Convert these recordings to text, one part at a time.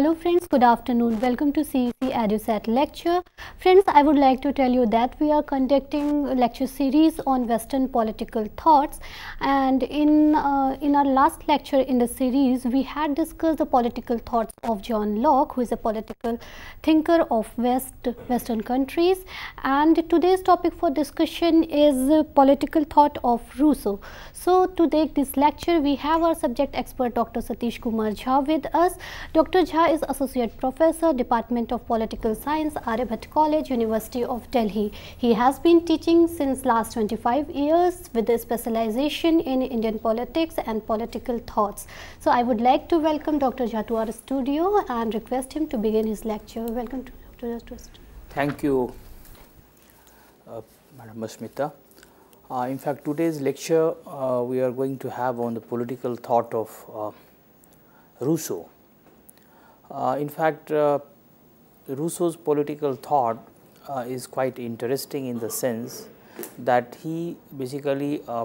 Hello friends, good afternoon. Welcome to CEC EduSat lecture. Friends, I would like to tell you that we are conducting lecture series on Western political thoughts and in, uh, in our last lecture in the series, we had discussed the political thoughts of John Locke who is a political thinker of West Western countries and today's topic for discussion is political thought of Rousseau. So, to take this lecture, we have our subject expert Dr. Satish Kumar Jha with us. Dr. Jha is Associate Professor, Department of Political Science, Aryabhat College College, University of Delhi. He has been teaching since last 25 years with a specialization in Indian politics and political thoughts. So I would like to welcome Dr. Jatuar studio and request him to begin his lecture. Welcome to Dr. Jatuar. Thank you, uh, Madam Masmita. Uh, in fact, today's lecture uh, we are going to have on the political thought of uh, Rousseau. Uh, in fact, uh, Rousseau's political thought uh, is quite interesting in the sense that he basically uh,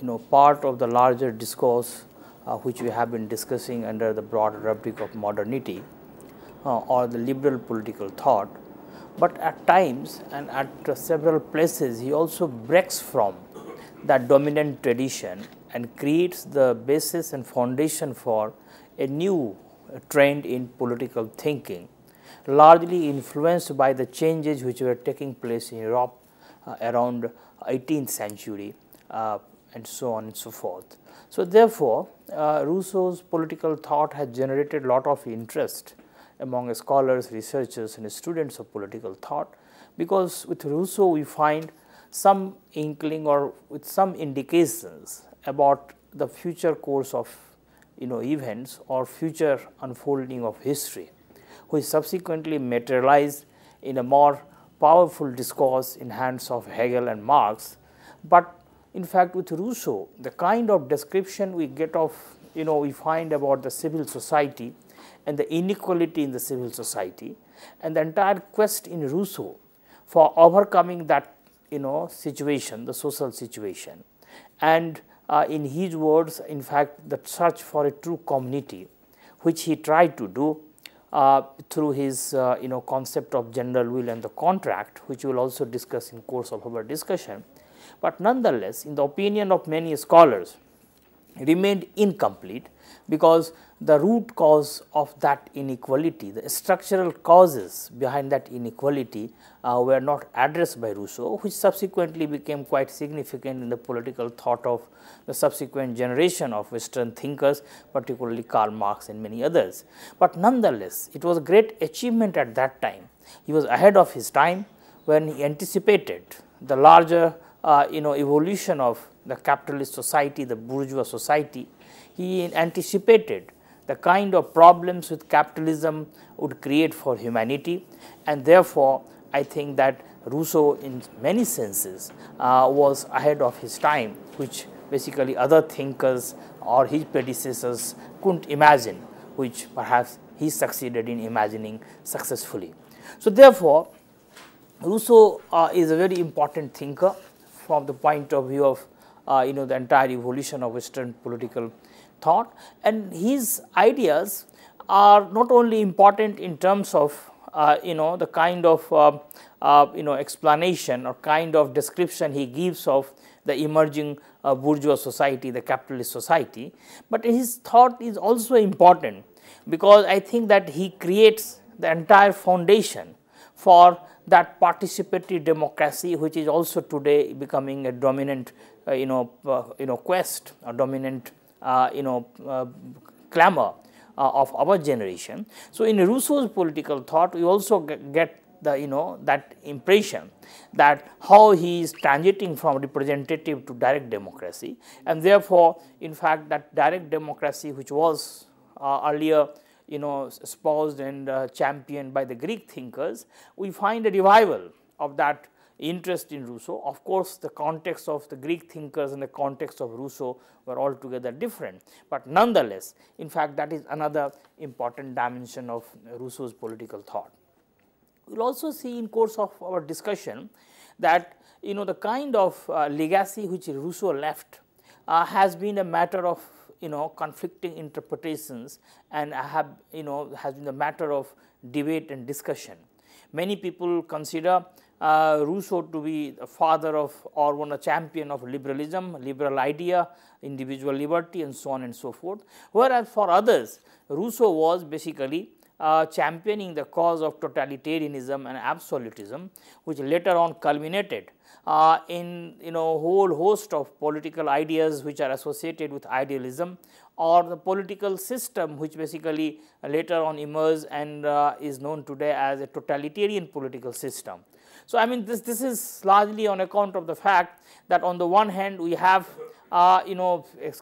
you know part of the larger discourse uh, which we have been discussing under the broad rubric of modernity uh, or the liberal political thought. But at times and at several places he also breaks from that dominant tradition and creates the basis and foundation for a new trend in political thinking largely influenced by the changes which were taking place in Europe uh, around 18th century uh, and so on and so forth. So, therefore, uh, Rousseau's political thought has generated lot of interest among scholars, researchers and students of political thought because with Rousseau we find some inkling or with some indications about the future course of you know events or future unfolding of history which subsequently materialized in a more powerful discourse in hands of Hegel and Marx. But in fact, with Rousseau, the kind of description we get of, you know, we find about the civil society and the inequality in the civil society and the entire quest in Rousseau for overcoming that, you know, situation, the social situation. And uh, in his words, in fact, the search for a true community, which he tried to do uh, through his uh, you know concept of general will and the contract which we will also discuss in course of our discussion. But nonetheless in the opinion of many scholars remained incomplete because the root cause of that inequality, the structural causes behind that inequality uh, were not addressed by Rousseau, which subsequently became quite significant in the political thought of the subsequent generation of Western thinkers, particularly Karl Marx and many others. But nonetheless, it was a great achievement at that time. He was ahead of his time when he anticipated the larger uh, you know evolution of the capitalist society, the bourgeois society he anticipated the kind of problems with capitalism would create for humanity and therefore I think that Rousseau in many senses uh, was ahead of his time which basically other thinkers or his predecessors couldn't imagine which perhaps he succeeded in imagining successfully. So therefore, Rousseau uh, is a very important thinker from the point of view of uh, you know the entire evolution of western political thought and his ideas are not only important in terms of uh, you know the kind of uh, uh, you know explanation or kind of description he gives of the emerging uh, bourgeois society, the capitalist society, but his thought is also important because I think that he creates the entire foundation for that participatory democracy which is also today becoming a dominant uh, you know uh, you know quest a dominant uh, you know uh, clamor uh, of our generation. So, in Rousseau's political thought we also get the you know that impression that how he is transiting from representative to direct democracy and therefore, in fact that direct democracy which was uh, earlier you know espoused and uh, championed by the Greek thinkers, we find a revival of that interest in Rousseau. Of course, the context of the Greek thinkers and the context of Rousseau were altogether different, but nonetheless, in fact, that is another important dimension of Rousseau's political thought. We will also see in course of our discussion that you know the kind of uh, legacy which Rousseau left uh, has been a matter of you know conflicting interpretations and have you know has been a matter of debate and discussion. Many people consider uh, Rousseau to be the father of or one a champion of liberalism, liberal idea, individual liberty and so on and so forth. Whereas for others, Rousseau was basically uh, championing the cause of totalitarianism and absolutism, which later on culminated uh, in you know whole host of political ideas which are associated with idealism or the political system which basically later on emerges and uh, is known today as a totalitarian political system. So, I mean this, this is largely on account of the fact that on the one hand we have uh, you know a,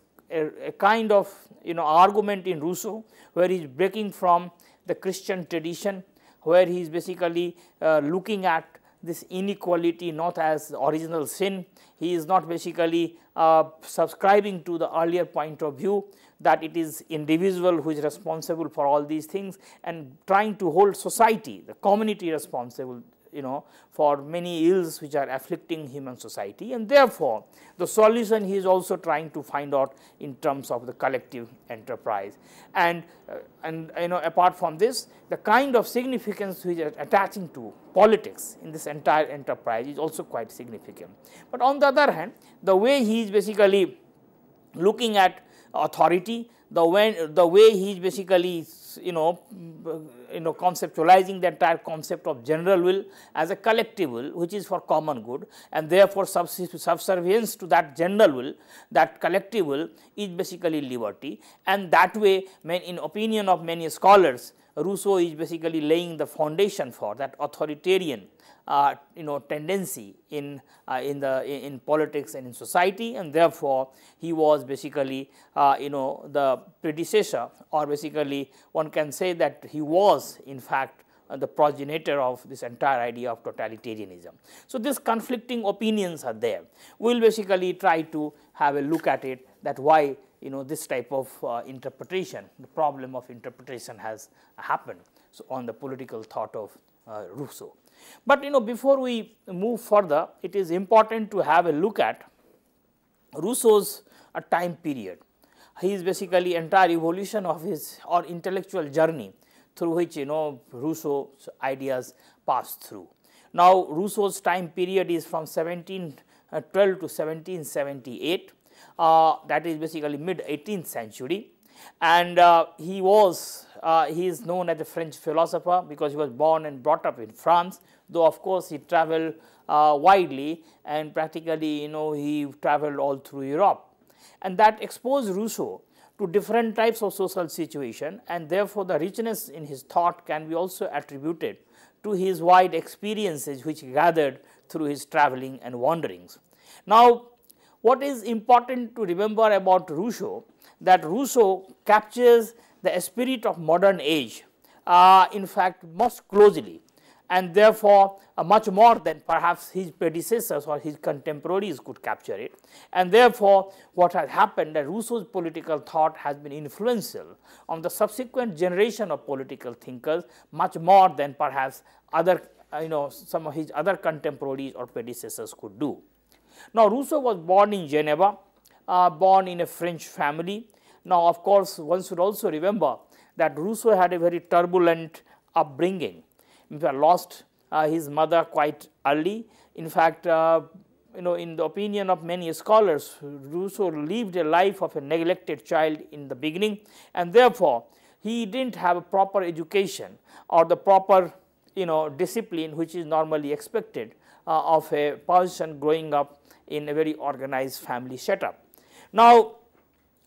a, kind of you know argument in Rousseau where he is breaking from the Christian tradition where he is basically uh, looking at this inequality not as original sin. He is not basically uh, subscribing to the earlier point of view that it is individual who is responsible for all these things and trying to hold society, the community responsible you know for many ills which are afflicting human society and therefore, the solution he is also trying to find out in terms of the collective enterprise. And, uh, and you know apart from this the kind of significance which is attaching to politics in this entire enterprise is also quite significant. But on the other hand the way he is basically looking at authority, the, when, the way he is basically you know, you know conceptualizing the entire concept of general will as a collective will which is for common good and therefore subservience to that general will that collective will is basically liberty and that way in opinion of many scholars Rousseau is basically laying the foundation for that authoritarian uh, you know tendency in uh, in the in, politics and in society and therefore he was basically uh, you know the predecessor or basically one can say that he was in fact uh, the progenitor of this entire idea of totalitarianism. So, these conflicting opinions are there. We will basically try to have a look at it that why you know this type of uh, interpretation, the problem of interpretation has happened. So, on the political thought of uh, Rousseau. But you know before we move further it is important to have a look at Rousseau's uh, time period. He is basically entire evolution of his or intellectual journey through which you know Rousseau's ideas passed through. Now Rousseau's time period is from 1712 uh, to 1778 uh, that is basically mid 18th century and uh, he was uh, he is known as a French philosopher because he was born and brought up in France though of course he traveled uh, widely and practically you know he traveled all through Europe. And that exposed Rousseau to different types of social situation and therefore the richness in his thought can be also attributed to his wide experiences which he gathered through his traveling and wanderings. Now, what is important to remember about Rousseau that Rousseau captures the spirit of modern age uh, in fact most closely and therefore, uh, much more than perhaps his predecessors or his contemporaries could capture it. And therefore, what has happened that Rousseau's political thought has been influential on the subsequent generation of political thinkers much more than perhaps other uh, you know some of his other contemporaries or predecessors could do. Now, Rousseau was born in Geneva, uh, born in a French family. Now, of course, one should also remember that Rousseau had a very turbulent upbringing lost uh, his mother quite early. In fact, uh, you know, in the opinion of many scholars, Rousseau lived a life of a neglected child in the beginning and therefore, he didn't have a proper education or the proper, you know, discipline which is normally expected uh, of a person growing up in a very organized family setup. Now,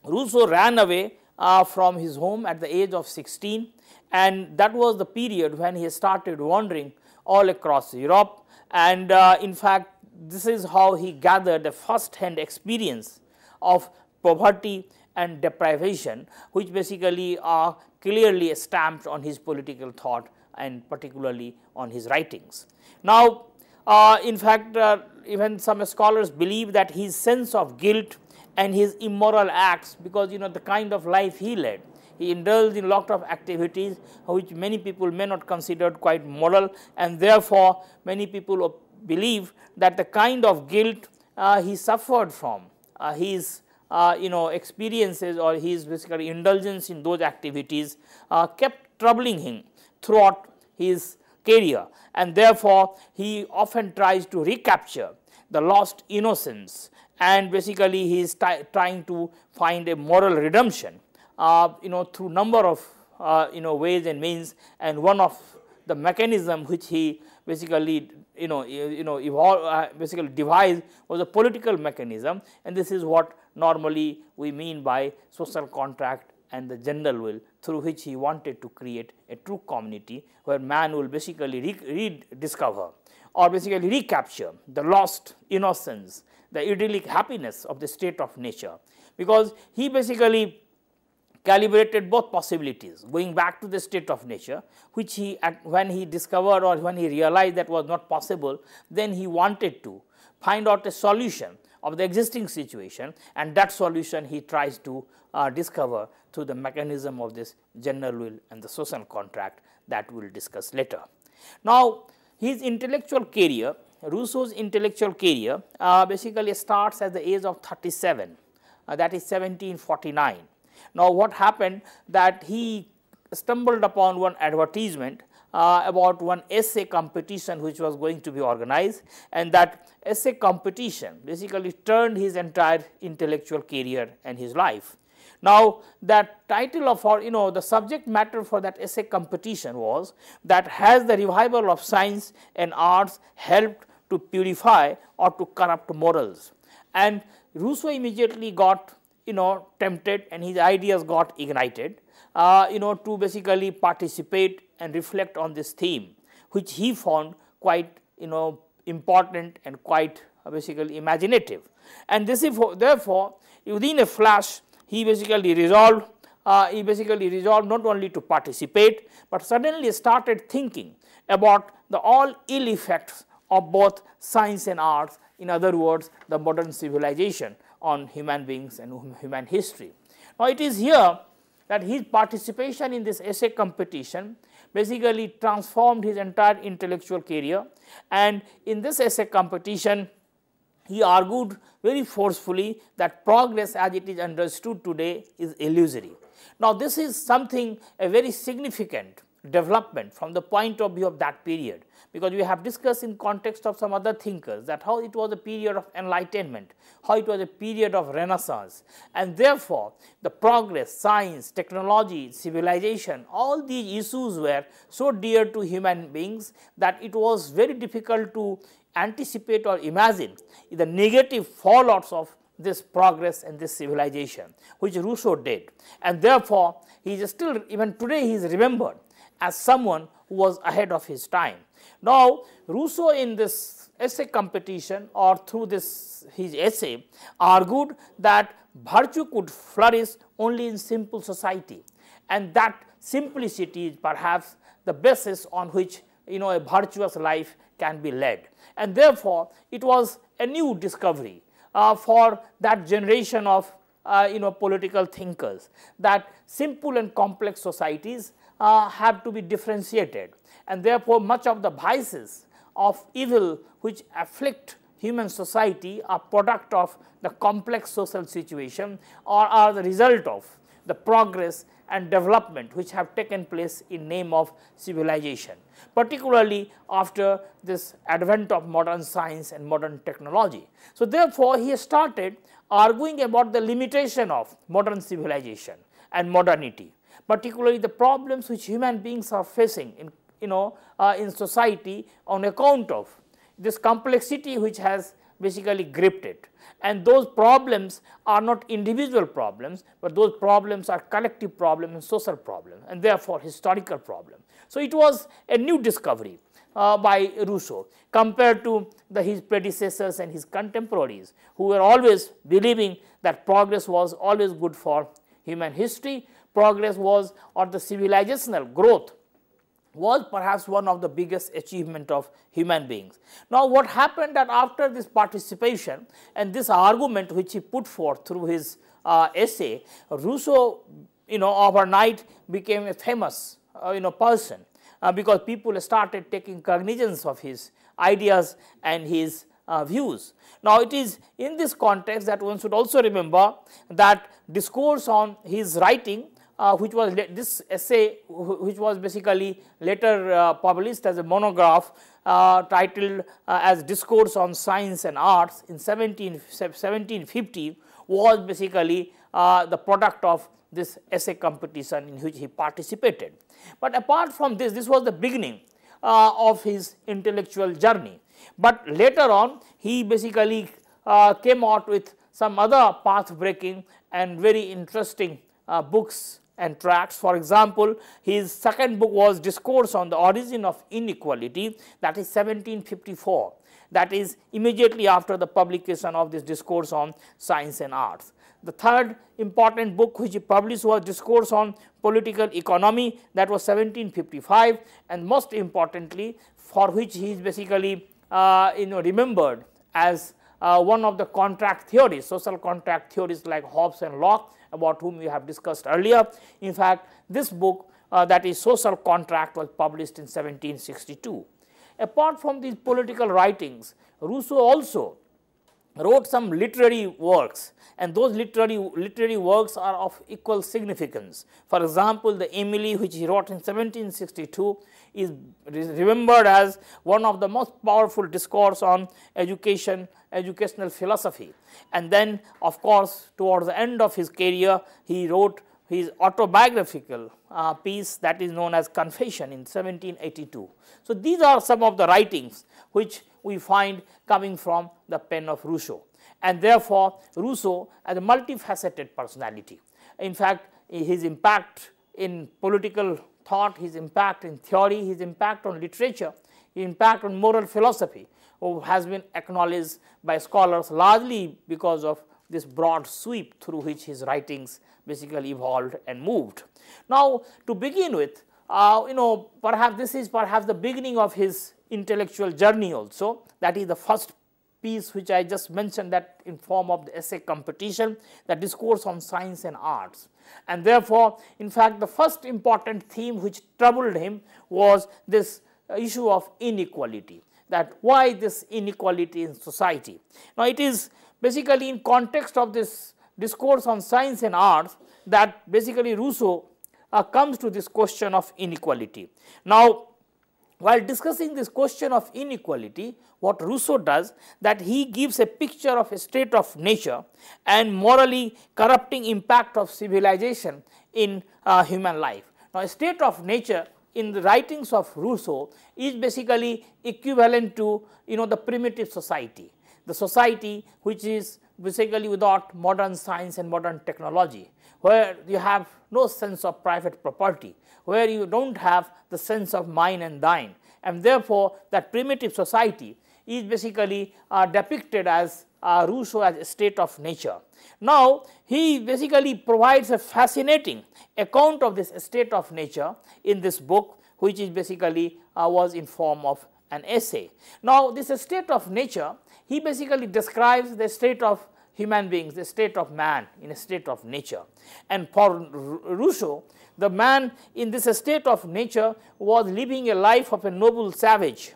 Rousseau ran away uh, from his home at the age of 16 and that was the period when he started wandering all across Europe and uh, in fact this is how he gathered a first hand experience of poverty and deprivation which basically are clearly stamped on his political thought and particularly on his writings. Now, uh, in fact, uh, even some scholars believe that his sense of guilt and his immoral acts because you know the kind of life he led he indulged in lot of activities which many people may not consider quite moral and therefore many people believe that the kind of guilt uh, he suffered from uh, his uh, you know experiences or his basically indulgence in those activities uh, kept troubling him throughout his career and therefore he often tries to recapture the lost innocence and basically he is trying to find a moral redemption uh, you know through number of uh, you know ways and means and one of the mechanism which he basically you know you know evolve, uh, basically devised was a political mechanism and this is what normally we mean by social contract and the general will through which he wanted to create a true community where man will basically re rediscover or basically recapture the lost innocence, the idyllic happiness of the state of nature. Because he basically calibrated both possibilities going back to the state of nature which he when he discovered or when he realized that was not possible then he wanted to find out a solution of the existing situation and that solution he tries to uh, discover through the mechanism of this general will and the social contract that we will discuss later. Now, his intellectual career, Rousseau's intellectual career uh, basically starts at the age of 37 uh, that is 1749 now, what happened that he stumbled upon one advertisement uh, about one essay competition which was going to be organized and that essay competition basically turned his entire intellectual career and his life. Now, that title of or you know the subject matter for that essay competition was that has the revival of science and arts helped to purify or to corrupt morals and Rousseau immediately got you know tempted and his ideas got ignited uh, you know to basically participate and reflect on this theme which he found quite you know important and quite uh, basically imaginative. And this if, therefore, within a flash he basically resolved uh, he basically resolved not only to participate, but suddenly started thinking about the all ill effects of both science and arts, in other words, the modern civilization on human beings and human history. Now, it is here that his participation in this essay competition basically transformed his entire intellectual career and in this essay competition he argued very forcefully that progress as it is understood today is illusory. Now, this is something a very significant development from the point of view of that period because we have discussed in context of some other thinkers that how it was a period of enlightenment, how it was a period of renaissance and therefore the progress, science, technology, civilization, all these issues were so dear to human beings that it was very difficult to anticipate or imagine the negative fallouts of this progress and this civilization which Rousseau did and therefore he is still even today he is remembered as someone who was ahead of his time. Now, Rousseau in this essay competition or through this his essay argued that virtue could flourish only in simple society and that simplicity is perhaps the basis on which you know a virtuous life can be led. And therefore, it was a new discovery uh, for that generation of uh, you know political thinkers that simple and complex societies uh, have to be differentiated and therefore much of the vices of evil which afflict human society are product of the complex social situation or are the result of the progress and development which have taken place in name of civilization, particularly after this advent of modern science and modern technology. So, therefore, he started arguing about the limitation of modern civilization and modernity particularly the problems which human beings are facing in you know uh, in society on account of this complexity which has basically gripped it. And those problems are not individual problems, but those problems are collective problems and social problems and therefore historical problems. So, it was a new discovery uh, by Rousseau compared to the, his predecessors and his contemporaries who were always believing that progress was always good for human history progress was or the civilizational growth was perhaps one of the biggest achievement of human beings. Now, what happened that after this participation and this argument which he put forth through his uh, essay, Rousseau, you know, overnight became a famous, uh, you know, person uh, because people started taking cognizance of his ideas and his uh, views. Now, it is in this context that one should also remember that discourse on his writing uh, which was this essay which was basically later uh, published as a monograph uh, titled uh, as discourse on science and arts in 17, 1750 was basically uh, the product of this essay competition in which he participated. But apart from this, this was the beginning uh, of his intellectual journey. But later on, he basically came out with some other path breaking and very interesting uh, books and tracts. For example, his second book was Discourse on the Origin of Inequality that is 1754 that is immediately after the publication of this discourse on science and arts. The third important book which he published was Discourse on Political Economy that was 1755 and most importantly for which he is basically uh, you know remembered as uh, one of the contract theories, social contract theories like Hobbes and Locke about whom we have discussed earlier. In fact, this book uh, that is Social Contract was published in 1762. Apart from these political writings, Rousseau also wrote some literary works and those literary, literary works are of equal significance. For example, the Emily which he wrote in 1762 is remembered as one of the most powerful discourse on education, educational philosophy. And then of course, towards the end of his career, he wrote his autobiographical uh, piece that is known as Confession in 1782. So, these are some of the writings which we find coming from the pen of Rousseau and therefore, Rousseau as a multifaceted personality. In fact, his impact in political thought, his impact in theory, his impact on literature, his impact on moral philosophy oh, has been acknowledged by scholars largely because of this broad sweep through which his writings basically evolved and moved. Now, to begin with, uh, you know, perhaps this is perhaps the beginning of his intellectual journey also. That is the first piece which I just mentioned that in form of the essay competition, the discourse on science and arts. And therefore, in fact, the first important theme which troubled him was this issue of inequality that why this inequality in society. Now, it is basically in context of this discourse on science and arts that basically Rousseau uh, comes to this question of inequality. Now, while discussing this question of inequality, what Rousseau does that he gives a picture of a state of nature and morally corrupting impact of civilization in uh, human life. Now, a state of nature in the writings of Rousseau is basically equivalent to you know the primitive society the society which is basically without modern science and modern technology, where you have no sense of private property, where you do not have the sense of mine and thine and therefore, that primitive society is basically uh, depicted as uh, Rousseau as a state of nature. Now, he basically provides a fascinating account of this state of nature in this book which is basically uh, was in form of an essay. Now, this state of nature, he basically describes the state of human beings, the state of man in a state of nature. And for Rousseau, the man in this state of nature was living a life of a noble savage.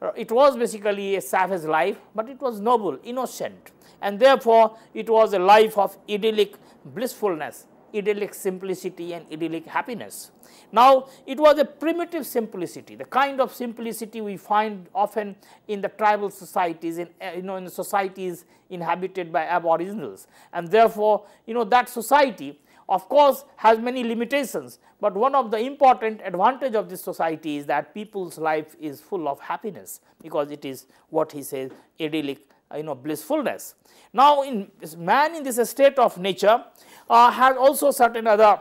Uh, it was basically a savage life, but it was noble, innocent, and therefore it was a life of idyllic blissfulness idyllic simplicity and idyllic happiness. Now, it was a primitive simplicity, the kind of simplicity we find often in the tribal societies, in eh, you know, in the societies inhabited by aboriginals, and therefore, you know, that society of course, has many limitations, but one of the important advantage of this society is that people's life is full of happiness because it is what he says idyllic you know blissfulness. Now, in man in this state of nature, uh, also certain other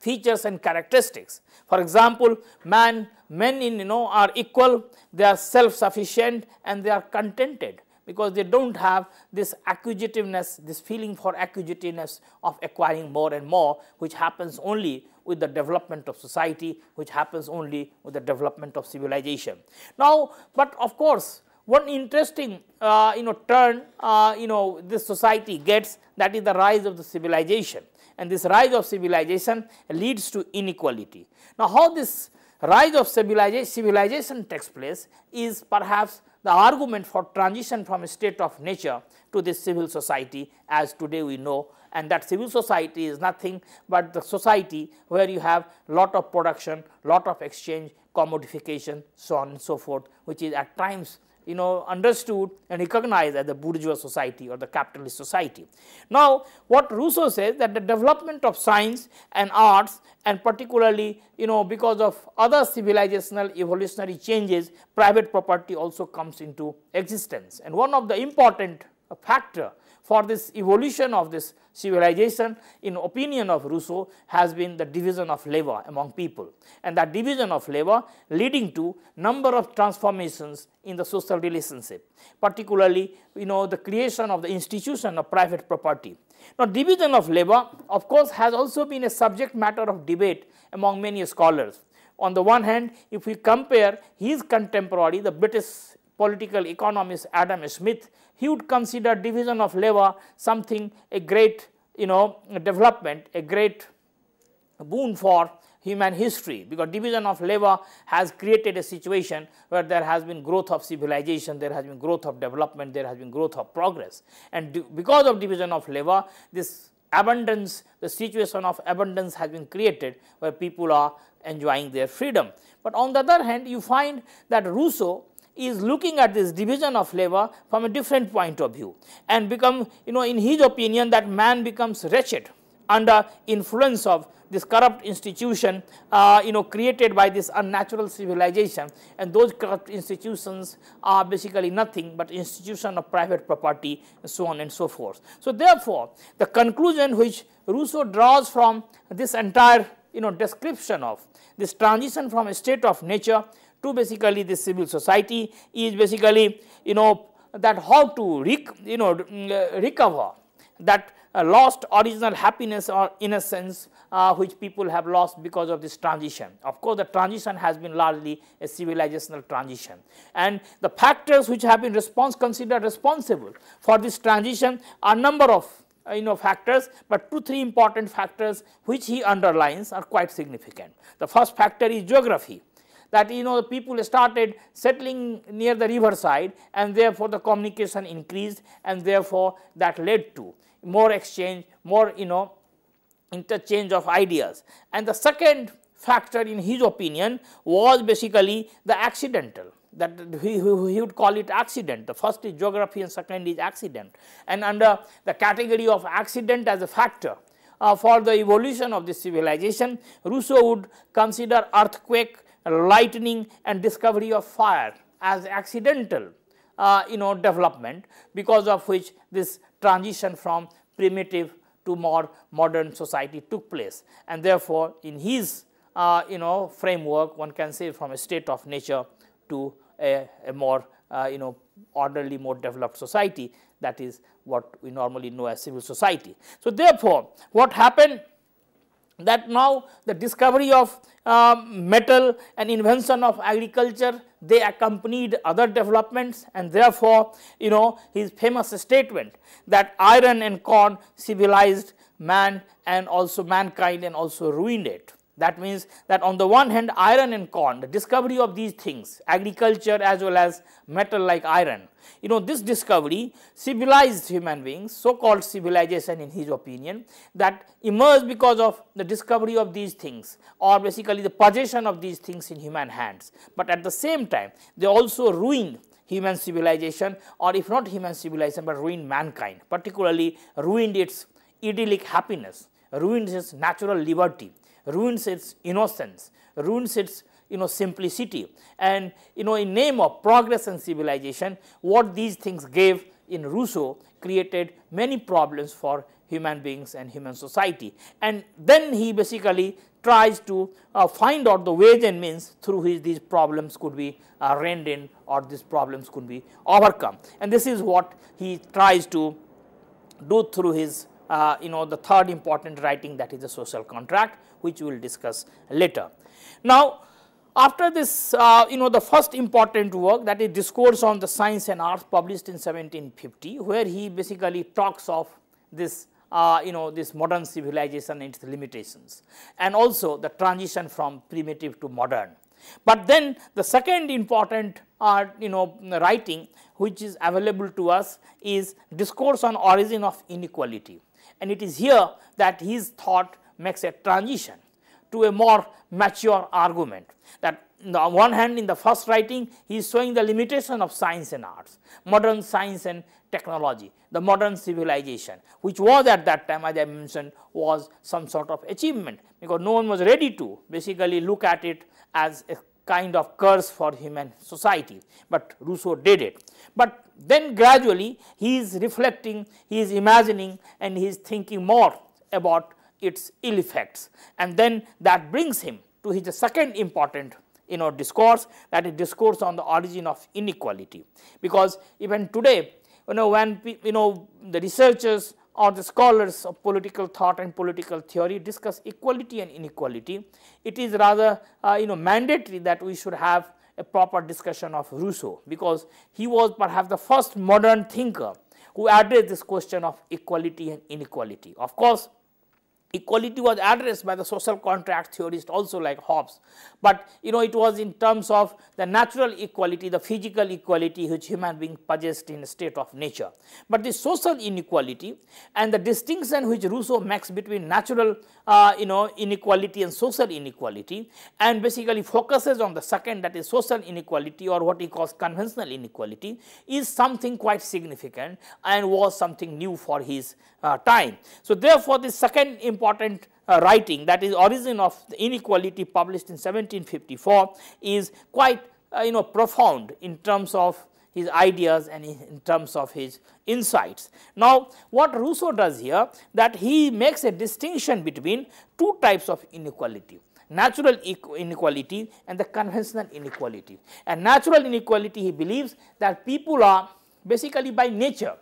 features and characteristics. For example, man, men in you know are equal, they are self-sufficient and they are contented because they do not have this acquisitiveness, this feeling for acquisitiveness of acquiring more and more which happens only with the development of society, which happens only with the development of civilization. Now, but of course, one interesting uh, you know turn uh, you know this society gets that is the rise of the civilization and this rise of civilization leads to inequality. Now how this rise of civilization takes place is perhaps the argument for transition from a state of nature to this civil society as today we know and that civil society is nothing but the society where you have lot of production, lot of exchange, commodification, so on and so forth, which is at times you know understood and recognized as the bourgeois society or the capitalist society. Now, what Rousseau says that the development of science and arts and particularly you know because of other civilizational evolutionary changes private property also comes into existence and one of the important factor for this evolution of this civilization in opinion of Rousseau has been the division of labor among people and that division of labor leading to number of transformations in the social relationship particularly you know the creation of the institution of private property. Now division of labor of course has also been a subject matter of debate among many scholars. On the one hand if we compare his contemporary the British political economist Adam Smith he would consider division of labor something a great you know development, a great boon for human history because division of labor has created a situation where there has been growth of civilization, there has been growth of development, there has been growth of progress. And because of division of labor, this abundance, the situation of abundance has been created where people are enjoying their freedom. But on the other hand, you find that Rousseau is looking at this division of labor from a different point of view and become, you know, in his opinion that man becomes wretched under influence of this corrupt institution, uh, you know, created by this unnatural civilization and those corrupt institutions are basically nothing but institution of private property and so on and so forth. So, therefore, the conclusion which Rousseau draws from this entire, you know, description of this transition from a state of nature to basically the civil society is basically you know that how to rec you know mm, uh, recover that uh, lost original happiness or innocence uh, which people have lost because of this transition. Of course, the transition has been largely a civilizational transition and the factors which have been response considered responsible for this transition are number of uh, you know factors, but two three important factors which he underlines are quite significant. The first factor is geography that you know the people started settling near the riverside and therefore the communication increased and therefore that led to more exchange, more you know interchange of ideas. And the second factor in his opinion was basically the accidental that he, he would call it accident. The first is geography and second is accident. And under the category of accident as a factor uh, for the evolution of the civilization, Rousseau would consider earthquake, lightning and discovery of fire as accidental uh, you know development because of which this transition from primitive to more modern society took place and therefore in his uh, you know framework one can say from a state of nature to a, a more uh, you know orderly more developed society that is what we normally know as civil society. So, therefore, what happened that now the discovery of uh, metal and invention of agriculture they accompanied other developments and therefore you know his famous statement that iron and corn civilized man and also mankind and also ruined it. That means that on the one hand iron and corn, the discovery of these things, agriculture as well as metal like iron, you know this discovery civilized human beings, so called civilization in his opinion that emerged because of the discovery of these things or basically the possession of these things in human hands. But at the same time they also ruined human civilization or if not human civilization but ruined mankind, particularly ruined its idyllic happiness, ruined its natural liberty ruins its innocence, ruins its you know simplicity and you know in name of progress and civilization what these things gave in Rousseau created many problems for human beings and human society. And then he basically tries to uh, find out the ways and means through which these problems could be uh, reined in or these problems could be overcome. And this is what he tries to do through his uh, you know the third important writing that is the social contract which we will discuss later. Now after this uh, you know the first important work that is discourse on the science and arts published in 1750 where he basically talks of this uh, you know this modern civilization and its limitations and also the transition from primitive to modern. But then the second important uh, you know writing which is available to us is discourse on origin of inequality and it is here that his thought makes a transition to a more mature argument that on the one hand in the first writing he is showing the limitation of science and arts, modern science and technology, the modern civilization which was at that time as I mentioned was some sort of achievement because no one was ready to basically look at it as a kind of curse for human society, but Rousseau did it. But then gradually he is reflecting, he is imagining and he is thinking more about its ill effects and then that brings him to his second important you know discourse that is discourse on the origin of inequality because even today you know when you know the researchers or the scholars of political thought and political theory discuss equality and inequality. It is rather uh, you know mandatory that we should have a proper discussion of Rousseau because he was perhaps the first modern thinker who addressed this question of equality and inequality. Of course, equality was addressed by the social contract theorist also like Hobbes, but you know it was in terms of the natural equality, the physical equality which human being possessed in a state of nature. But the social inequality and the distinction which Rousseau makes between natural uh, you know inequality and social inequality and basically focuses on the second that is social inequality or what he calls conventional inequality is something quite significant and was something new for his uh, time. So, therefore, the second important uh, writing that is origin of the inequality published in 1754 is quite uh, you know profound in terms of his ideas and in terms of his insights. Now, what Rousseau does here that he makes a distinction between two types of inequality natural inequality and the conventional inequality. And natural inequality he believes that people are basically by nature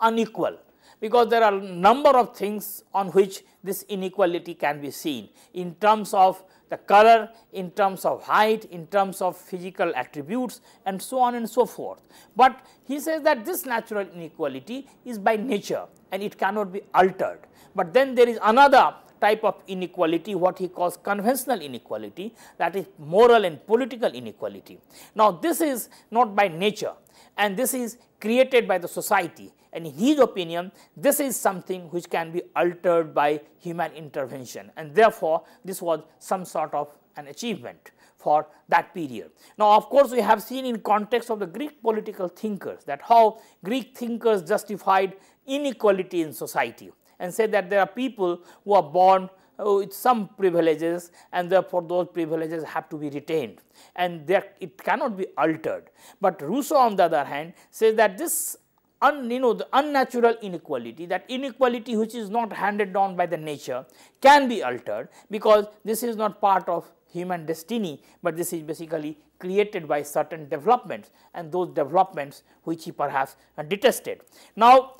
unequal because there are number of things on which this inequality can be seen in terms of the color, in terms of height, in terms of physical attributes and so on and so forth. But he says that this natural inequality is by nature and it cannot be altered. But then there is another type of inequality what he calls conventional inequality that is moral and political inequality. Now, this is not by nature and this is created by the society and in his opinion, this is something which can be altered by human intervention and therefore, this was some sort of an achievement for that period. Now, of course, we have seen in context of the Greek political thinkers that how Greek thinkers justified inequality in society and said that there are people who are born uh, with some privileges and therefore those privileges have to be retained and it cannot be altered. But Rousseau on the other hand says that this un, you know, the unnatural inequality, that inequality which is not handed down by the nature can be altered because this is not part of human destiny, but this is basically created by certain developments and those developments which he perhaps detested. Now,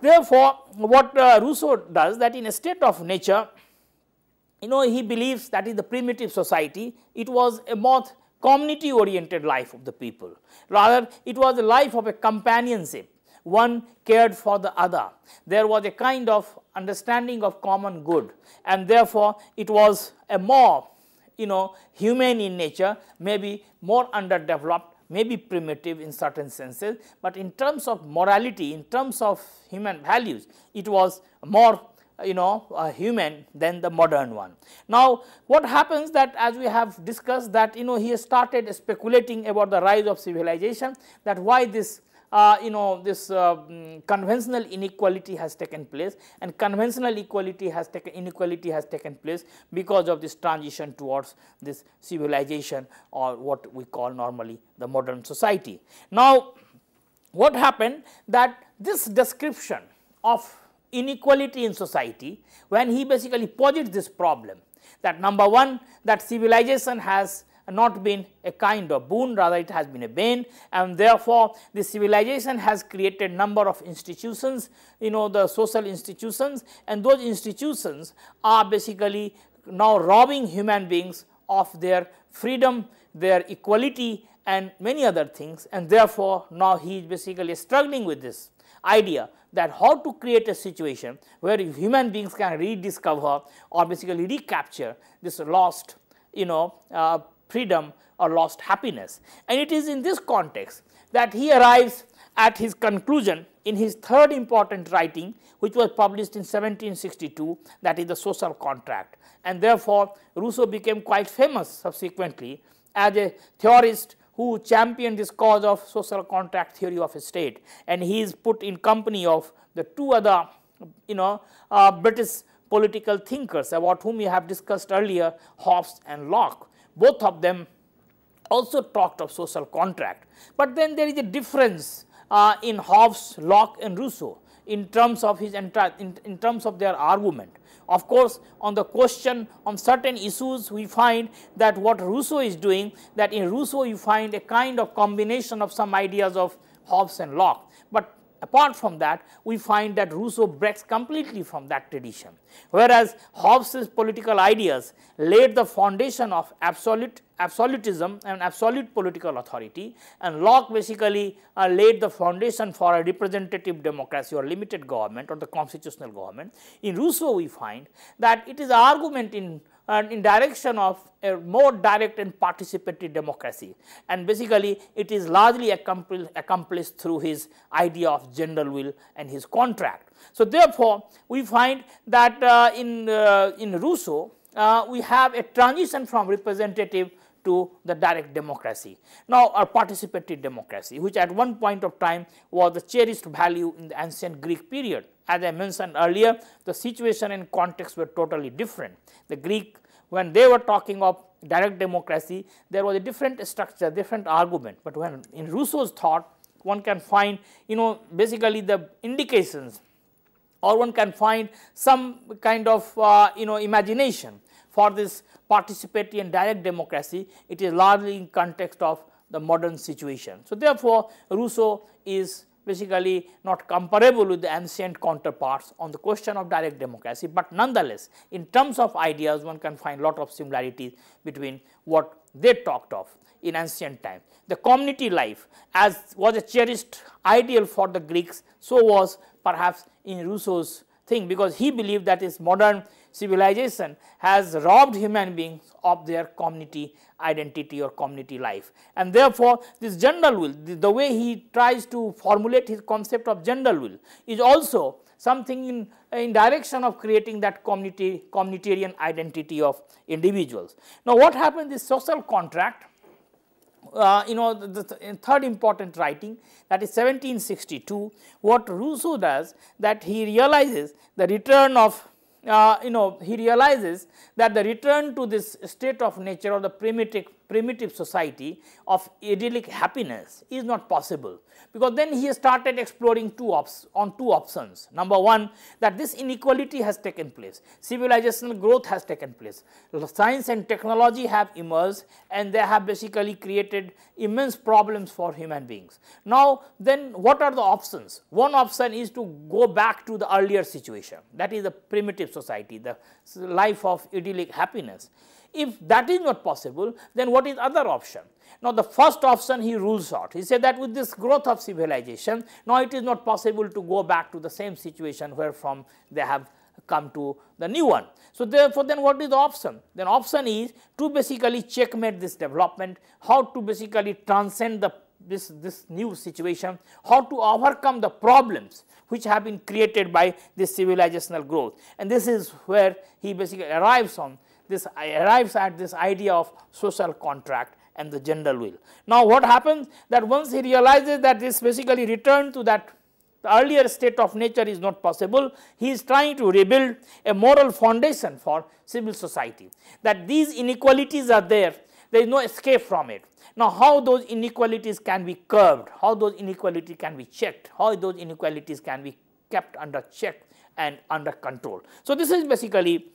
therefore, what uh, Rousseau does that in a state of nature, you know, he believes that in the primitive society, it was a more community oriented life of the people. Rather, it was a life of a companionship one cared for the other. There was a kind of understanding of common good and therefore, it was a more you know humane in nature, maybe more underdeveloped may be primitive in certain senses, but in terms of morality, in terms of human values, it was more you know uh, human than the modern one. Now, what happens that as we have discussed that you know he started speculating about the rise of civilization that why this uh, you know this uh, mm, conventional inequality has taken place and conventional equality has taken inequality has taken place because of this transition towards this civilization or what we call normally the modern society. Now, what happened that this description of inequality in society when he basically posits this problem that number 1 that civilization has not been a kind of boon rather it has been a bane and therefore the civilization has created number of institutions you know the social institutions and those institutions are basically now robbing human beings of their freedom their equality and many other things and therefore now he is basically struggling with this idea that how to create a situation where human beings can rediscover or basically recapture this lost you know uh, freedom or lost happiness. And it is in this context that he arrives at his conclusion in his third important writing which was published in 1762 that is the social contract and therefore Rousseau became quite famous subsequently as a theorist who championed this cause of social contract theory of a state and he is put in company of the two other you know uh, British political thinkers about whom we have discussed earlier Hobbes and Locke both of them also talked of social contract. But then there is a difference uh, in Hobbes, Locke and Rousseau in terms of his entire in, in terms of their argument. Of course, on the question on certain issues we find that what Rousseau is doing that in Rousseau you find a kind of combination of some ideas of Hobbes and Locke. Apart from that, we find that Rousseau breaks completely from that tradition, whereas Hobbes's political ideas laid the foundation of absolute absolutism and absolute political authority and Locke basically uh, laid the foundation for a representative democracy or limited government or the constitutional government. In Rousseau, we find that it is argument in and in direction of a more direct and participatory democracy. And basically, it is largely accompli accomplished through his idea of general will and his contract. So, therefore, we find that uh, in, uh, in Rousseau, uh, we have a transition from representative to the direct democracy. Now, our participatory democracy, which at one point of time was the cherished value in the ancient Greek period. As I mentioned earlier, the situation and context were totally different. The Greek, when they were talking of direct democracy, there was a different structure, different argument. But when in Rousseau's thought, one can find, you know, basically the indications or one can find some kind of, uh, you know, imagination for this participatory and direct democracy, it is largely in context of the modern situation. So, therefore, Rousseau is basically not comparable with the ancient counterparts on the question of direct democracy, but nonetheless in terms of ideas one can find lot of similarities between what they talked of in ancient time. The community life as was a cherished ideal for the Greeks, so was perhaps in Rousseau's thing because he believed that is modern civilization has robbed human beings of their community identity or community life. And therefore, this general will, the, the way he tries to formulate his concept of general will is also something in, in direction of creating that community, communitarian identity of individuals. Now, what happens is social contract uh, you know the, third important writing that is 1762 what Rousseau does that he realizes the return of uh, you know he realizes that the return to this state of nature or the primitive primitive society of idyllic happiness is not possible because then he started exploring two ops on two options. Number one that this inequality has taken place, civilizational growth has taken place, science and technology have emerged and they have basically created immense problems for human beings. Now then what are the options? One option is to go back to the earlier situation that is the primitive society, the life of idyllic happiness. If that is not possible, then what is other option? Now, the first option he rules out. He said that with this growth of civilization, now it is not possible to go back to the same situation where from they have come to the new one. So, therefore, then what is the option? Then option is to basically checkmate this development, how to basically transcend the this, this new situation, how to overcome the problems which have been created by this civilizational growth. And this is where he basically arrives on this arrives at this idea of social contract and the general will. Now, what happens that once he realizes that this basically return to that earlier state of nature is not possible, he is trying to rebuild a moral foundation for civil society, that these inequalities are there, there is no escape from it. Now, how those inequalities can be curbed, how those inequalities can be checked, how those inequalities can be kept under check and under control. So, this is basically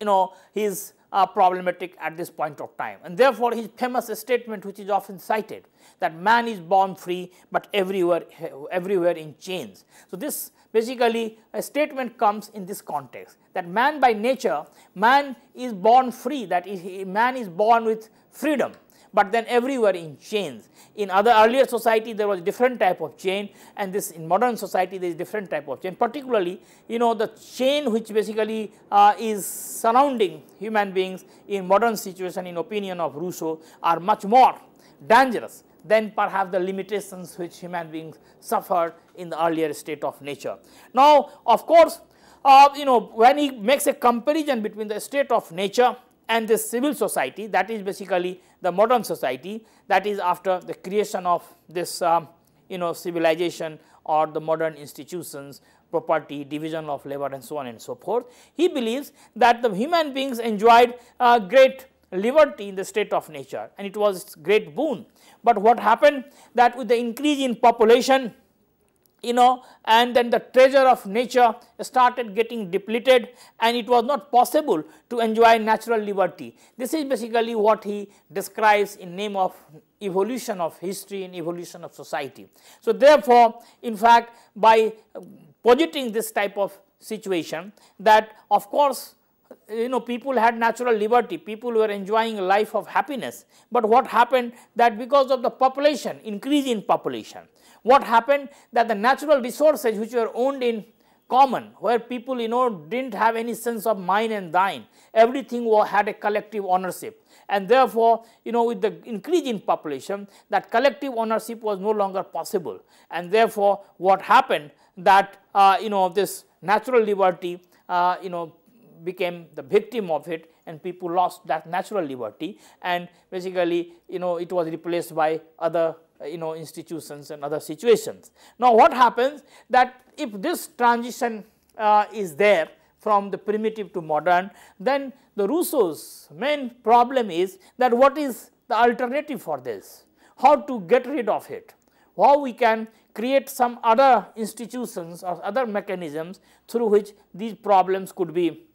you know he is uh, problematic at this point of time. And therefore, his famous statement which is often cited that man is born free, but everywhere, everywhere in chains. So, this basically a statement comes in this context that man by nature, man is born free that is man is born with freedom but then everywhere in chains. In other earlier society there was different type of chain and this in modern society there is different type of chain particularly you know the chain which basically uh, is surrounding human beings in modern situation in opinion of Rousseau are much more dangerous than perhaps the limitations which human beings suffered in the earlier state of nature. Now of course uh, you know when he makes a comparison between the state of nature and the civil society that is basically the modern society that is after the creation of this um, you know civilization or the modern institutions property, division of labor and so on and so forth. He believes that the human beings enjoyed uh, great liberty in the state of nature and it was great boon. But what happened that with the increase in population you know and then the treasure of nature started getting depleted and it was not possible to enjoy natural liberty. This is basically what he describes in name of evolution of history and evolution of society. So, therefore, in fact by positing this type of situation that of course, you know people had natural liberty, people were enjoying a life of happiness, but what happened that because of the population increase in population what happened that the natural resources which were owned in common where people you know didn't have any sense of mine and thine everything had a collective ownership and therefore you know with the increase in population that collective ownership was no longer possible and therefore what happened that uh, you know this natural liberty uh, you know became the victim of it and people lost that natural liberty and basically you know it was replaced by other you know institutions and other situations. Now what happens that if this transition uh, is there from the primitive to modern then the Rousseau's main problem is that what is the alternative for this, how to get rid of it, how we can create some other institutions or other mechanisms through which these problems could be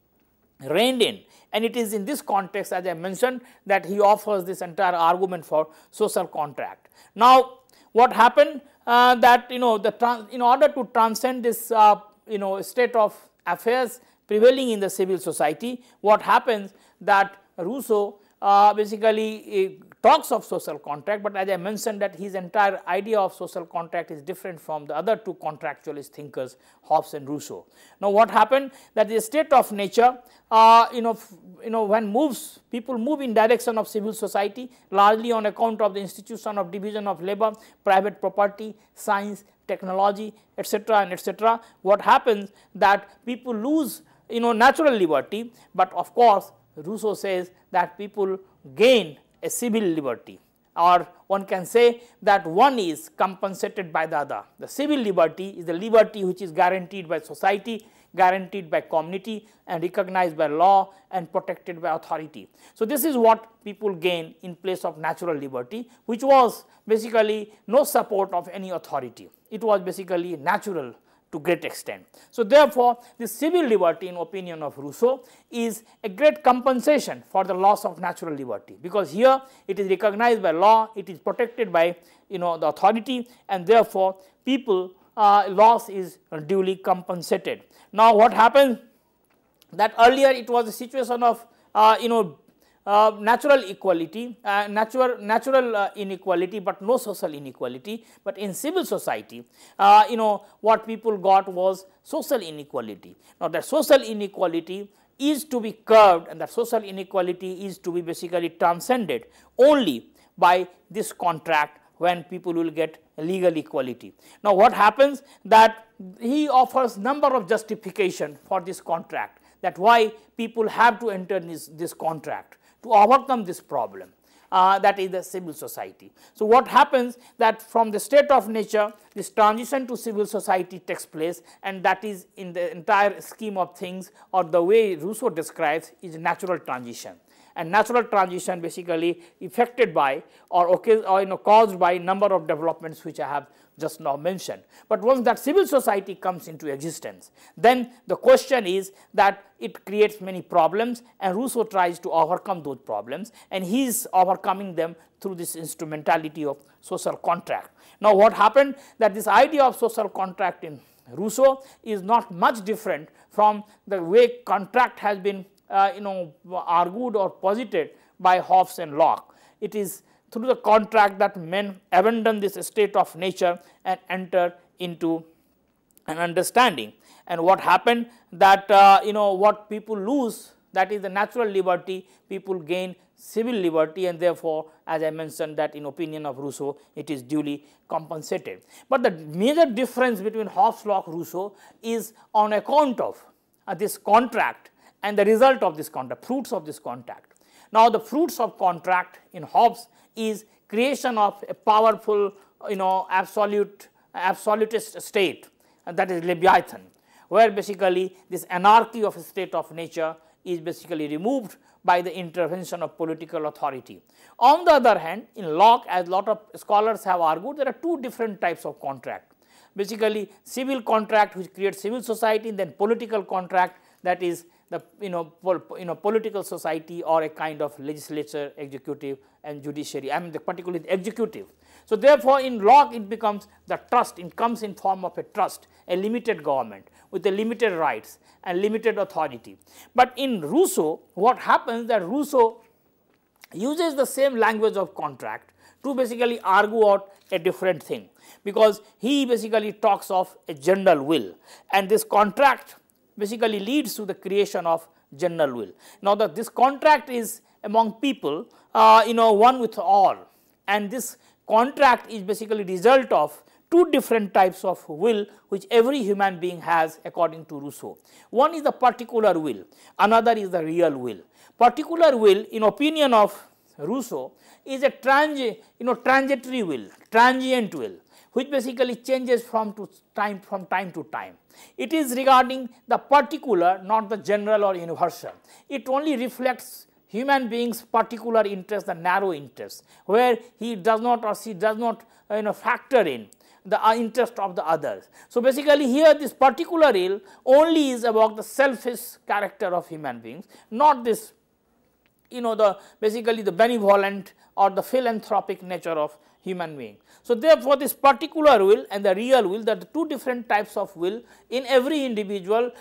reined in and it is in this context as I mentioned that he offers this entire argument for social contract. Now, what happened uh, that you know the in order to transcend this uh, you know state of affairs prevailing in the civil society, what happens that Rousseau uh, basically uh, talks of social contract, but as I mentioned that his entire idea of social contract is different from the other two contractualist thinkers Hobbes and Rousseau. Now, what happened that the state of nature uh, you know you know when moves people move in direction of civil society largely on account of the institution of division of labor, private property, science, technology etc. and etc. What happens that people lose you know natural liberty, but of course, Rousseau says that people gain a civil liberty or one can say that one is compensated by the other. The civil liberty is the liberty which is guaranteed by society, guaranteed by community and recognized by law and protected by authority. So, this is what people gain in place of natural liberty which was basically no support of any authority, it was basically natural to great extent. So, therefore, the civil liberty in opinion of Rousseau is a great compensation for the loss of natural liberty because here it is recognized by law, it is protected by you know the authority and therefore, people uh, loss is duly compensated. Now, what happened? that earlier it was a situation of uh, you know uh, natural equality, uh, natural, natural uh, inequality, but no social inequality. But in civil society, uh, you know what people got was social inequality. Now that social inequality is to be curbed and that social inequality is to be basically transcended only by this contract when people will get legal equality. Now what happens that he offers number of justification for this contract that why people have to enter this, this contract to overcome this problem. Uh, that is the civil society. So, what happens that from the state of nature this transition to civil society takes place and that is in the entire scheme of things or the way Rousseau describes is natural transition. And natural transition basically affected by or, okay, or you know, caused by number of developments which I have just now mentioned. But once that civil society comes into existence, then the question is that it creates many problems and Rousseau tries to overcome those problems and he is overcoming them through this instrumentality of social contract. Now what happened that this idea of social contract in Rousseau is not much different from the way contract has been uh, you know argued or posited by Hobbes and Locke. It is through the contract that men abandon this state of nature and enter into an understanding. And what happened that uh, you know what people lose that is the natural liberty, people gain civil liberty and therefore, as I mentioned that in opinion of Rousseau, it is duly compensated. But the major difference between Hobbes' Locke, Rousseau is on account of uh, this contract and the result of this contract, fruits of this contract. Now, the fruits of contract in Hobbes is creation of a powerful you know absolute absolutist state that is Leviathan where basically this anarchy of state of nature is basically removed by the intervention of political authority. On the other hand, in Locke as lot of scholars have argued there are two different types of contract. Basically civil contract which creates civil society and then political contract that is the you know, pol, you know political society or a kind of legislature, executive and judiciary, I mean the particularly the executive. So, therefore, in Locke it becomes the trust, it comes in form of a trust, a limited government with a limited rights and limited authority. But in Rousseau, what happens that Rousseau uses the same language of contract to basically argue out a different thing because he basically talks of a general will and this contract basically leads to the creation of general will. Now, that this contract is among people uh, you know one with all and this contract is basically result of two different types of will which every human being has according to Rousseau. One is the particular will, another is the real will. Particular will in opinion of Rousseau is a trans, you know transitory will, transient will which basically changes from time from time to time. It is regarding the particular not the general or universal. It only reflects human beings particular interest, the narrow interest where he does not or she does not you know factor in the uh, interest of the others. So, basically here this particular ill only is about the selfish character of human beings, not this you know the basically the benevolent or the philanthropic nature of human being. So, therefore, this particular will and the real will that two different types of will in every individual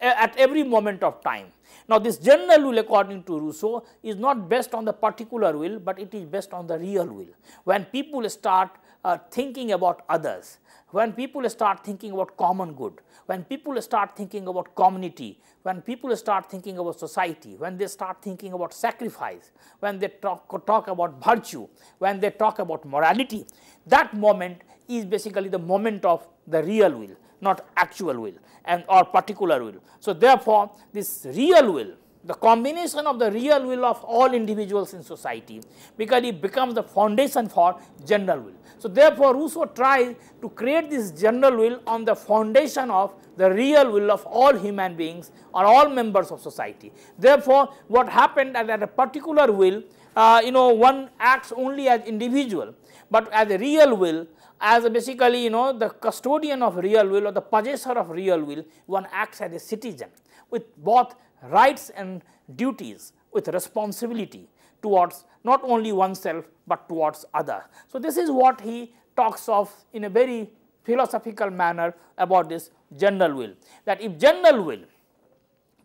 at every moment of time. Now, this general will according to Rousseau is not based on the particular will, but it is based on the real will. When people start uh, thinking about others, when people start thinking about common good, when people start thinking about community, when people start thinking about society, when they start thinking about sacrifice, when they talk, talk about virtue, when they talk about morality, that moment is basically the moment of the real will not actual will and or particular will. So, therefore, this real will the combination of the real will of all individuals in society because it becomes the foundation for general will. So, therefore, Rousseau tries to create this general will on the foundation of the real will of all human beings or all members of society. Therefore, what happened at a particular will, uh, you know, one acts only as individual, but as a real will, as basically you know the custodian of real will or the possessor of real will one acts as a citizen with both rights and duties with responsibility towards not only oneself but towards other. So, this is what he talks of in a very philosophical manner about this general will that if general will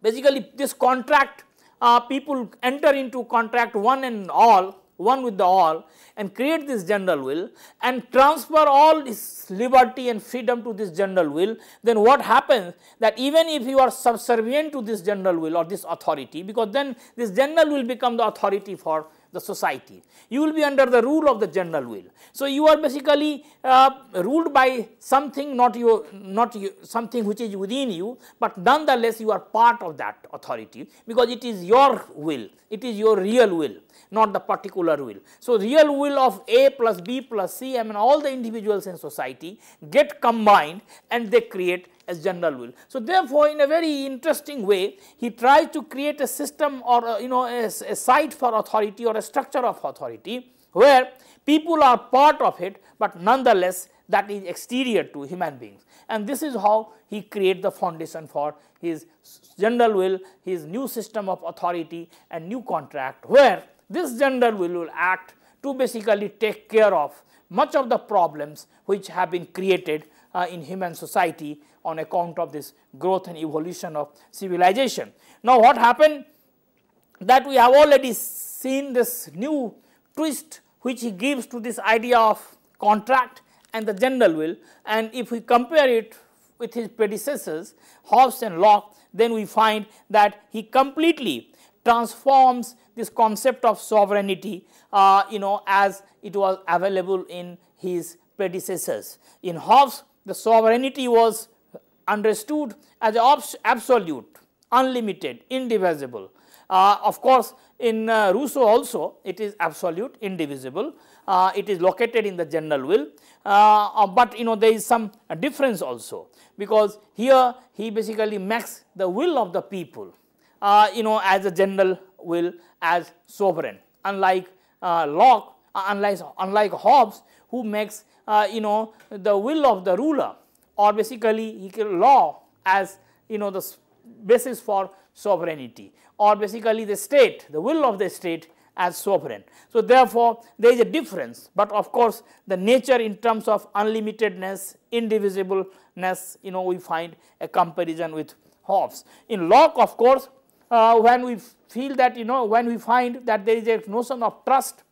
basically this contract uh, people enter into contract one and all one with the all and create this general will and transfer all this liberty and freedom to this general will, then what happens that even if you are subservient to this general will or this authority, because then this general will become the authority for the society. You will be under the rule of the general will. So, you are basically uh, ruled by something not your not you, something which is within you, but nonetheless you are part of that authority because it is your will, it is your real will not the particular will. So, real will of A plus B plus C I mean all the individuals in society get combined and they create as general will. So, therefore, in a very interesting way he tries to create a system or a, uh, you know a, a site for authority or a structure of authority where people are part of it, but nonetheless that is exterior to human beings. And this is how he creates the foundation for his general will, his new system of authority and new contract where this general will will act to basically take care of much of the problems which have been created uh, in human society on account of this growth and evolution of civilization. Now, what happened that we have already seen this new twist which he gives to this idea of contract and the general will and if we compare it with his predecessors Hobbes and Locke then we find that he completely transforms this concept of sovereignty uh, you know as it was available in his predecessors. In Hobbes the sovereignty was understood as absolute, unlimited, indivisible. Uh, of course, in uh, Rousseau also it is absolute, indivisible, uh, it is located in the general will, uh, uh, but you know there is some difference also because here he basically makes the will of the people uh, you know as a general will as sovereign unlike Locke, unlike, unlike Hobbes who makes uh, you know the will of the ruler or basically law as you know the basis for sovereignty or basically the state, the will of the state as sovereign. So, therefore, there is a difference, but of course, the nature in terms of unlimitedness, indivisibleness, you know, we find a comparison with Hobbes. In Locke, of course, uh, when we feel that, you know, when we find that there is a notion of trust,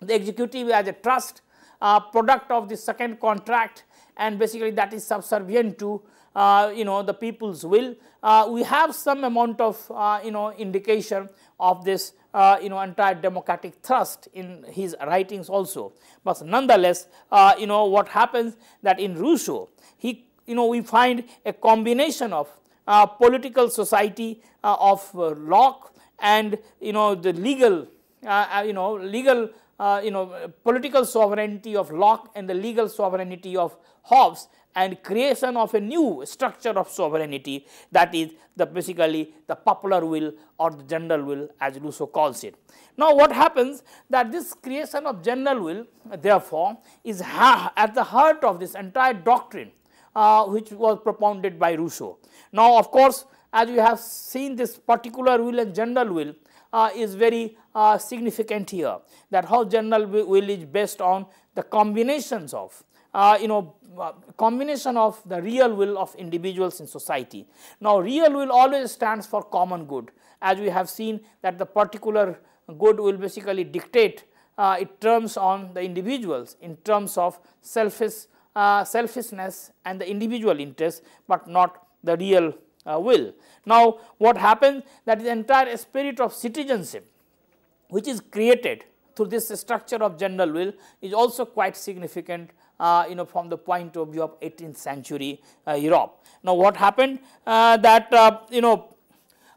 the executive as a trust, uh, product of the second contract and basically that is subservient to uh, you know the people's will. Uh, we have some amount of uh, you know indication of this uh, you know entire democratic thrust in his writings also. But nonetheless uh, you know what happens that in Rousseau he you know we find a combination of political society of Locke and you know the legal you know legal uh, you know political sovereignty of Locke and the legal sovereignty of Hobbes and creation of a new structure of sovereignty that is the basically the popular will or the general will as Rousseau calls it. Now what happens that this creation of general will therefore is at the heart of this entire doctrine uh, which was propounded by Rousseau. Now of course as we have seen this particular will and general will uh, is very uh, significant here that how general will is based on the combinations of uh, you know uh, combination of the real will of individuals in society. Now real will always stands for common good as we have seen that the particular good will basically dictate uh, it terms on the individuals in terms of selfish, uh, selfishness and the individual interest but not the real uh, will. Now, what happens that the entire spirit of citizenship which is created through this structure of general will is also quite significant uh, you know from the point of view of 18th century uh, Europe. Now, what happened uh, that uh, you know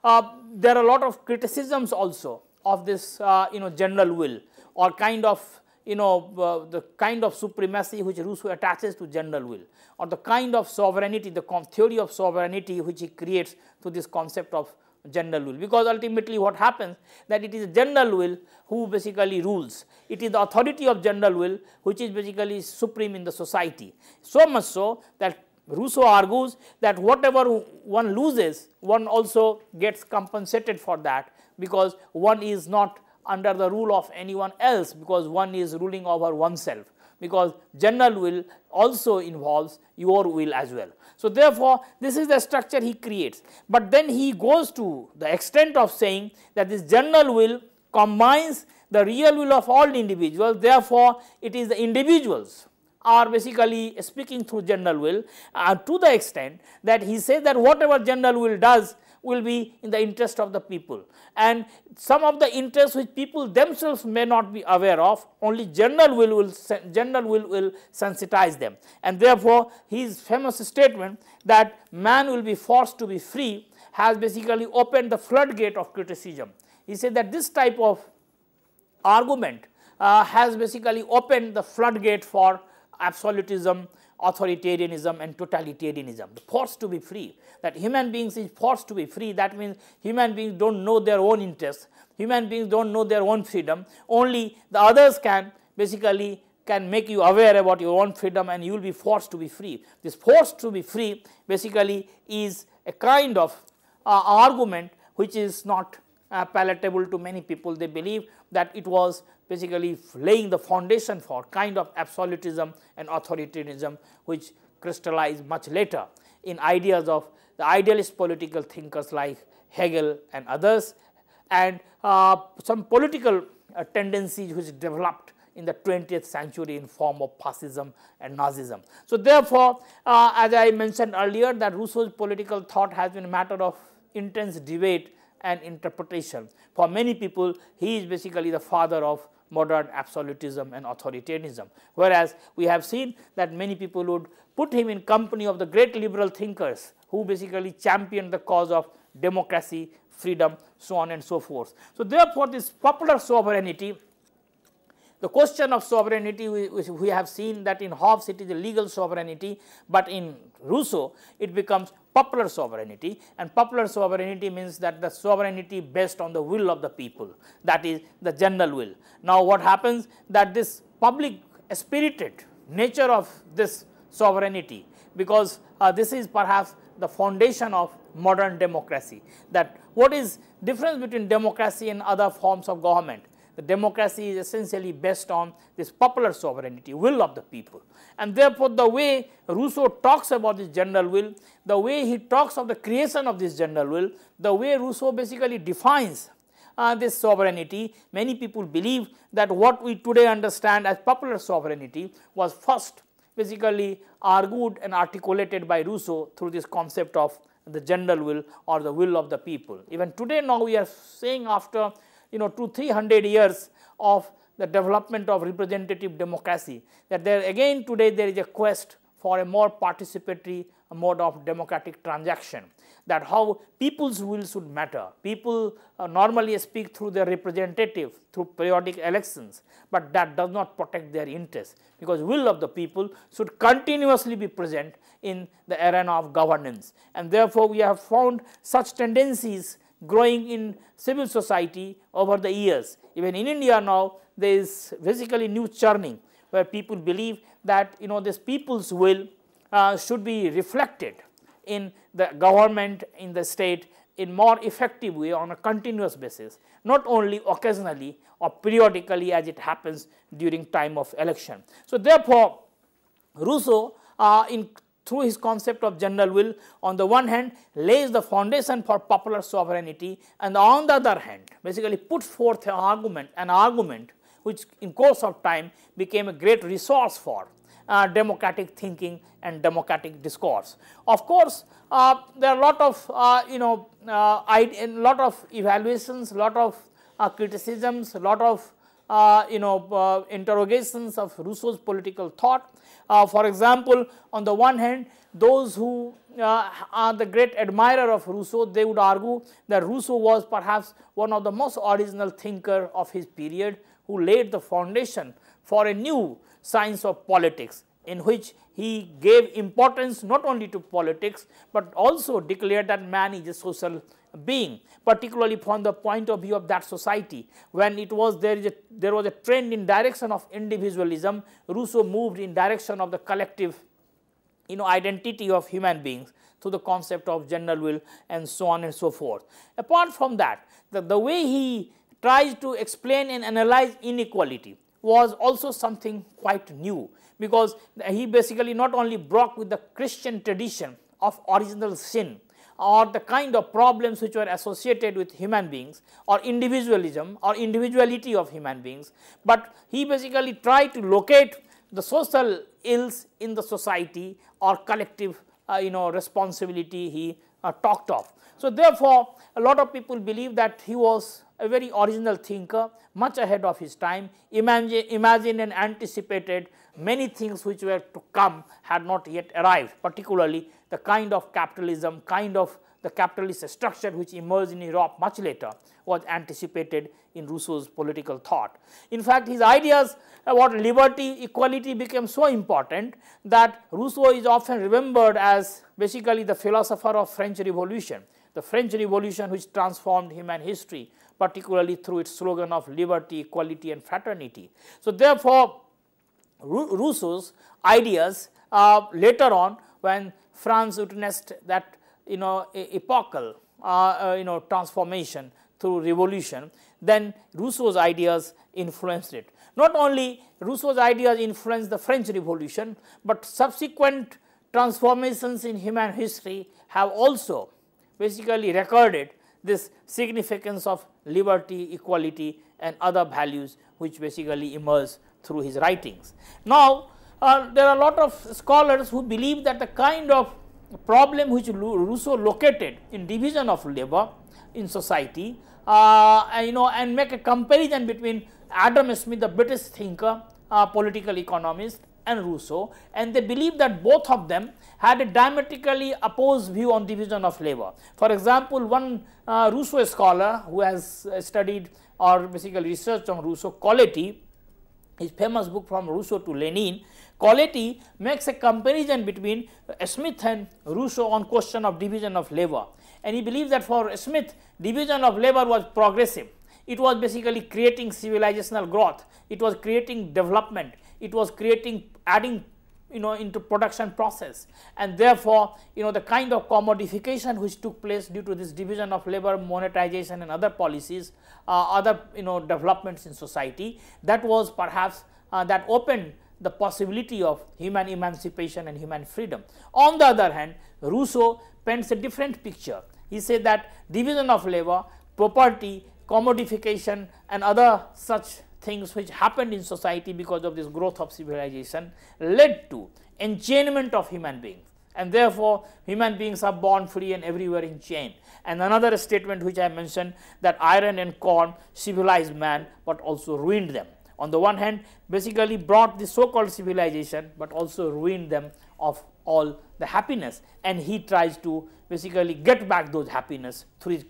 uh, there are a lot of criticisms also of this you know general will or kind of you know uh, the kind of supremacy which Rousseau attaches to general will or the kind of sovereignty, the theory of sovereignty which he creates through this concept of general will because ultimately what happens that it is general will who basically rules. It is the authority of general will which is basically supreme in the society. So much so that Rousseau argues that whatever one loses, one also gets compensated for that because one is not under the rule of anyone else because one is ruling over oneself because general will also involves your will as well. So, therefore, this is the structure he creates, but then he goes to the extent of saying that this general will combines the real will of all individuals, therefore, it is the individuals are basically speaking through general will uh, to the extent that he says that whatever general will does will be in the interest of the people. And some of the interests which people themselves may not be aware of, only general will, will, general will, will sensitize them. And therefore, his famous statement that man will be forced to be free has basically opened the floodgate of criticism. He said that this type of argument uh, has basically opened the floodgate for absolutism, authoritarianism and totalitarianism, forced to be free, that human beings is forced to be free, that means human beings do not know their own interests, human beings do not know their own freedom, only the others can basically can make you aware about your own freedom and you will be forced to be free. This forced to be free basically is a kind of uh, argument which is not uh, palatable to many people, they believe that it was basically laying the foundation for kind of absolutism and authoritarianism which crystallized much later in ideas of the idealist political thinkers like Hegel and others and uh, some political uh, tendencies which developed in the 20th century in form of fascism and Nazism. So, therefore, uh, as I mentioned earlier that Rousseau's political thought has been a matter of intense debate and interpretation. For many people, he is basically the father of modern absolutism and authoritarianism. Whereas, we have seen that many people would put him in company of the great liberal thinkers who basically championed the cause of democracy, freedom, so on and so forth. So, therefore, this popular sovereignty, the question of sovereignty we, we have seen that in Hobbes it is a legal sovereignty, but in Rousseau it becomes popular sovereignty and popular sovereignty means that the sovereignty based on the will of the people that is the general will. Now what happens that this public spirited nature of this sovereignty because uh, this is perhaps the foundation of modern democracy that what is difference between democracy and other forms of government the democracy is essentially based on this popular sovereignty, will of the people. And therefore, the way Rousseau talks about this general will, the way he talks of the creation of this general will, the way Rousseau basically defines uh, this sovereignty, many people believe that what we today understand as popular sovereignty was first basically argued and articulated by Rousseau through this concept of the general will or the will of the people. Even today now we are saying after you know to 300 years of the development of representative democracy that there again today there is a quest for a more participatory mode of democratic transaction that how people's will should matter. People uh, normally speak through their representative through periodic elections, but that does not protect their interests because will of the people should continuously be present in the arena of governance. And therefore, we have found such tendencies growing in civil society over the years. Even in India now, there is basically new churning where people believe that you know this people's will uh, should be reflected in the government, in the state, in more effective way on a continuous basis, not only occasionally or periodically as it happens during time of election. So, therefore, Rousseau uh, in through his concept of general will on the one hand lays the foundation for popular sovereignty and on the other hand basically puts forth an argument, an argument which in course of time became a great resource for uh, democratic thinking and democratic discourse. Of course, uh, there are a lot of uh, you know, uh, lot of evaluations, lot of uh, criticisms, lot of uh, you know uh, interrogations of Rousseau's political thought. Uh, for example, on the one hand those who uh, are the great admirer of Rousseau, they would argue that Rousseau was perhaps one of the most original thinker of his period who laid the foundation for a new science of politics in which he gave importance not only to politics, but also declared that man is a social being, particularly from the point of view of that society. When it was there, is a, there was a trend in direction of individualism, Rousseau moved in direction of the collective you know, identity of human beings through the concept of general will and so on and so forth. Apart from that, the, the way he tries to explain and analyze inequality was also something quite new because he basically not only broke with the Christian tradition of original sin, or the kind of problems which were associated with human beings or individualism or individuality of human beings, but he basically tried to locate the social ills in the society or collective uh, you know responsibility he uh, talked of. So, therefore, a lot of people believe that he was a very original thinker much ahead of his time imagine, imagine and anticipated many things which were to come had not yet arrived particularly the kind of capitalism, kind of the capitalist structure which emerged in Europe much later was anticipated in Rousseau's political thought. In fact, his ideas about liberty, equality became so important that Rousseau is often remembered as basically the philosopher of French Revolution, the French Revolution which transformed human history particularly through its slogan of liberty, equality and fraternity. So, therefore, Rousseau's ideas uh, later on when France witnessed that you know epochal uh, uh, you know transformation through revolution, then Rousseau's ideas influenced it. Not only Rousseau's ideas influenced the French Revolution, but subsequent transformations in human history have also basically recorded this significance of liberty, equality and other values which basically emerge through his writings. Now, uh, there are a lot of scholars who believe that the kind of problem which Rousseau located in division of labor in society, uh, you know, and make a comparison between Adam Smith, the British thinker, uh, political economist, and Rousseau, and they believe that both of them had a diametrically opposed view on division of labor. For example, one uh, Rousseau scholar who has uh, studied or basically researched on Rousseau quality, his famous book from Rousseau to Lenin, Coletti makes a comparison between Smith and Rousseau on question of division of labor and he believes that for Smith division of labor was progressive. It was basically creating civilizational growth, it was creating development, it was creating adding you know into production process and therefore you know the kind of commodification which took place due to this division of labor monetization and other policies uh, other you know developments in society that was perhaps uh, that opened the possibility of human emancipation and human freedom. On the other hand, Rousseau paints a different picture. He said that division of labor, property, commodification and other such things which happened in society because of this growth of civilization led to enchainment of human beings and therefore human beings are born free and everywhere in chain. And another statement which I mentioned that iron and corn civilized man but also ruined them on the one hand basically brought the so called civilization, but also ruined them of all the happiness and he tries to basically get back those happiness through his,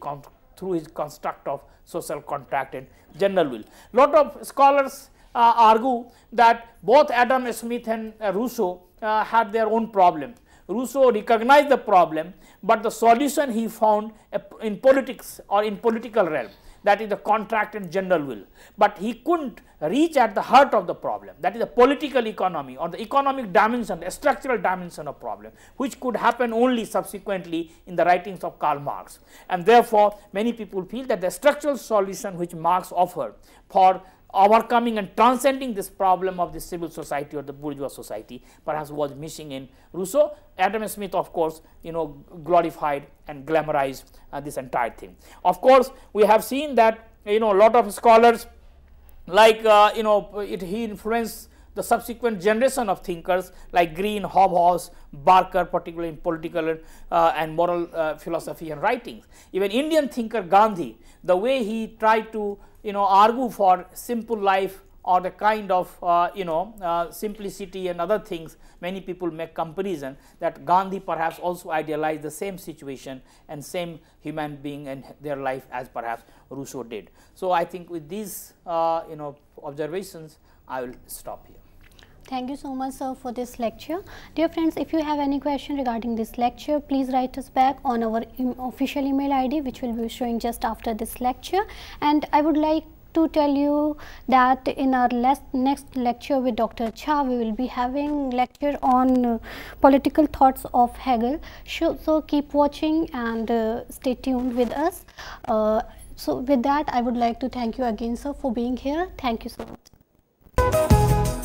through his construct of social contract and general will. Lot of scholars uh, argue that both Adam Smith and uh, Rousseau uh, had their own problem. Rousseau recognized the problem, but the solution he found uh, in politics or in political realm that is the contract and general will. But he couldn't reach at the heart of the problem, that is the political economy or the economic dimension, the structural dimension of problem, which could happen only subsequently in the writings of Karl Marx. And therefore, many people feel that the structural solution which Marx offered for overcoming and transcending this problem of the civil society or the bourgeois society perhaps was missing in Rousseau. Adam Smith of course you know glorified and glamorized uh, this entire thing. Of course we have seen that you know a lot of scholars like uh, you know it, he influenced the subsequent generation of thinkers like Green, Hobhouse, Barker particularly in political uh, and moral uh, philosophy and writings. Even Indian thinker Gandhi the way he tried to you know argue for simple life or the kind of uh, you know uh, simplicity and other things many people make comparison that Gandhi perhaps also idealized the same situation and same human being and their life as perhaps Rousseau did. So, I think with these uh, you know observations I will stop here. Thank you so much sir for this lecture. Dear friends, if you have any question regarding this lecture, please write us back on our official email ID which will be showing just after this lecture. And I would like to tell you that in our next lecture with Dr. Cha, we will be having lecture on political thoughts of Hegel. So, so keep watching and uh, stay tuned with us. Uh, so with that, I would like to thank you again, sir, for being here. Thank you so much.